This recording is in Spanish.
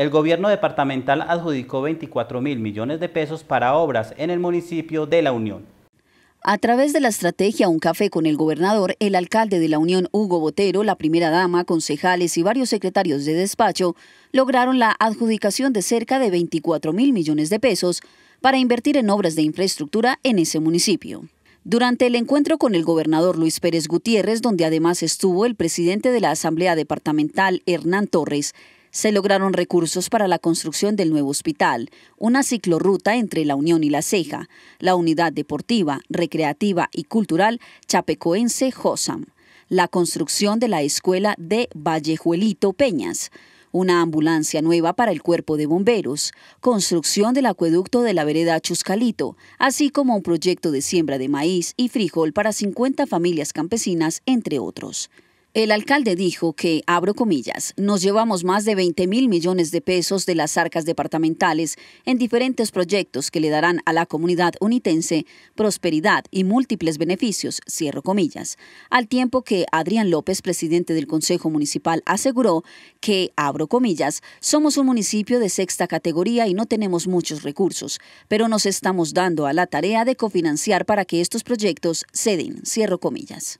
El gobierno departamental adjudicó 24 mil millones de pesos para obras en el municipio de La Unión. A través de la estrategia Un Café con el Gobernador, el alcalde de la Unión, Hugo Botero, la primera dama, concejales y varios secretarios de despacho lograron la adjudicación de cerca de 24 mil millones de pesos para invertir en obras de infraestructura en ese municipio. Durante el encuentro con el gobernador Luis Pérez Gutiérrez, donde además estuvo el presidente de la Asamblea Departamental, Hernán Torres, se lograron recursos para la construcción del nuevo hospital, una ciclorruta entre La Unión y La Ceja, la unidad deportiva, recreativa y cultural chapecoense JOSAM, la construcción de la escuela de Vallejuelito Peñas, una ambulancia nueva para el cuerpo de bomberos, construcción del acueducto de la vereda Chuscalito, así como un proyecto de siembra de maíz y frijol para 50 familias campesinas, entre otros. El alcalde dijo que, abro comillas, nos llevamos más de 20 mil millones de pesos de las arcas departamentales en diferentes proyectos que le darán a la comunidad unitense prosperidad y múltiples beneficios, cierro comillas, al tiempo que Adrián López, presidente del Consejo Municipal, aseguró que, abro comillas, somos un municipio de sexta categoría y no tenemos muchos recursos, pero nos estamos dando a la tarea de cofinanciar para que estos proyectos ceden, cierro comillas.